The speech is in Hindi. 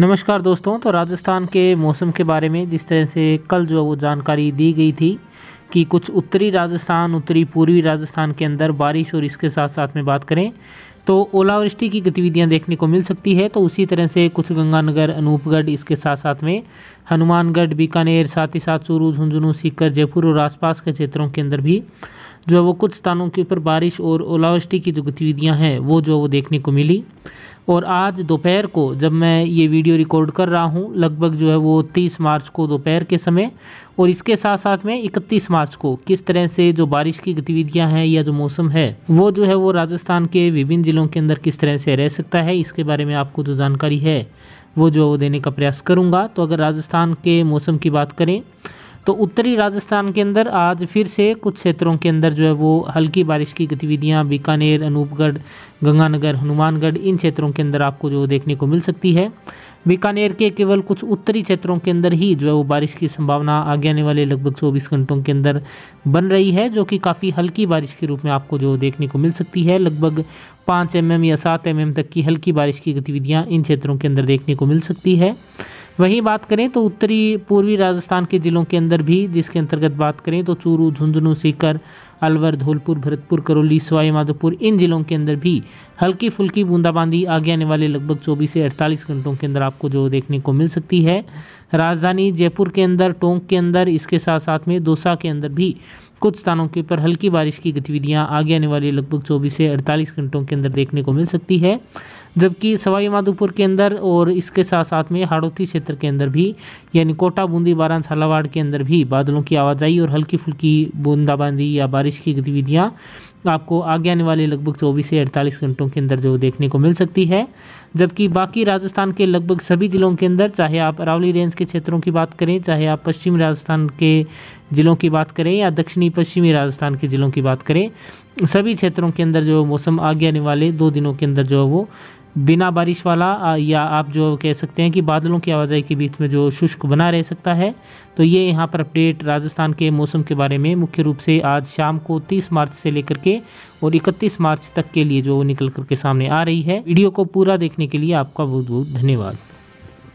नमस्कार दोस्तों तो राजस्थान के मौसम के बारे में जिस तरह से कल जो वो जानकारी दी गई थी कि कुछ उत्तरी राजस्थान उत्तरी पूर्वी राजस्थान के अंदर बारिश और इसके साथ साथ में बात करें तो ओलावृष्टि की गतिविधियां देखने को मिल सकती है तो उसी तरह से कुछ गंगानगर अनूपगढ़ इसके साथ साथ में हनुमानगढ़ बीकानेर साथ ही साथ चूरू झुंझुनू सीकर जयपुर और आसपास के क्षेत्रों के अंदर भी जो है वो कुछ स्थानों के ऊपर बारिश और ओलावृष्टि की जो गतिविधियाँ हैं वो जो वो देखने को मिली और आज दोपहर को जब मैं ये वीडियो रिकॉर्ड कर रहा हूँ लगभग जो है वो 30 मार्च को दोपहर के समय और इसके साथ साथ में 31 मार्च को किस तरह से जो बारिश की गतिविधियाँ हैं या जो मौसम है वो जो है वो राजस्थान के विभिन्न ज़िलों के अंदर किस तरह से रह सकता है इसके बारे में आपको जो जानकारी है वो जो वो देने का प्रयास करूँगा तो अगर राजस्थान के मौसम की बात करें तो उत्तरी राजस्थान के अंदर आज फिर से कुछ क्षेत्रों के अंदर जो है वो हल्की बारिश की गतिविधियाँ बीकानेर अनूपगढ़ गंगानगर हनुमानगढ़ इन क्षेत्रों के अंदर आपको जो देखने को मिल सकती है बीकानेर के केवल कुछ उत्तरी क्षेत्रों के अंदर ही जो है वो बारिश की संभावना आगे आने वाले लगभग 24 घंटों के अंदर बन रही है जो कि काफ़ी हल्की बारिश के रूप में आपको जो देखने को मिल सकती है लगभग पाँच एम या सात एम तक की हल्की बारिश की गतिविधियाँ इन क्षेत्रों के अंदर देखने को मिल सकती है वहीं बात करें तो उत्तरी पूर्वी राजस्थान के ज़िलों के अंदर भी जिसके अंतर्गत बात करें तो चूरू झुंझुनू सीकर अलवर धौलपुर भरतपुर करौली सवाई माधोपुर इन ज़िलों के अंदर भी हल्की फुल्की बूंदाबांदी आगे आने वाले लगभग 24 से 48 घंटों के अंदर आपको जो देखने को मिल सकती है राजधानी जयपुर के अंदर टोंक के अंदर इसके साथ साथ में दोसा के अंदर भी कुछ स्थानों के ऊपर हल्की बारिश की गतिविधियां आगे आने वाले लगभग 24 से 48 घंटों के अंदर देखने को मिल सकती है जबकि सवाई माधोपुर के अंदर और इसके साथ साथ में हाड़ौती क्षेत्र के अंदर भी यानी कोटा बूंदी बारान झालावाड़ के अंदर भी बादलों की आवाजाही और हल्की फुल्की बूंदाबांदी या बारिश की गतिविधियाँ आपको आगे आने वाले लगभग 24 से 48 घंटों के अंदर जो देखने को मिल सकती है जबकि बाकी राजस्थान के लगभग सभी ज़िलों के अंदर चाहे आप अरावली रेंज के क्षेत्रों की बात करें चाहे आप पश्चिमी राजस्थान के ज़िलों की बात करें या दक्षिणी पश्चिमी राजस्थान के ज़िलों की बात करें सभी क्षेत्रों के अंदर जो मौसम आगे आने वाले दो दिनों के अंदर जो है वो बिना बारिश वाला या आप जो कह सकते हैं कि बादलों की आवाजाही के बीच में जो शुष्क बना रह सकता है तो ये यहाँ पर अपडेट राजस्थान के मौसम के बारे में मुख्य रूप से आज शाम को 30 मार्च से लेकर के और 31 मार्च तक के लिए जो निकल करके सामने आ रही है वीडियो को पूरा देखने के लिए आपका बहुत बहुत धन्यवाद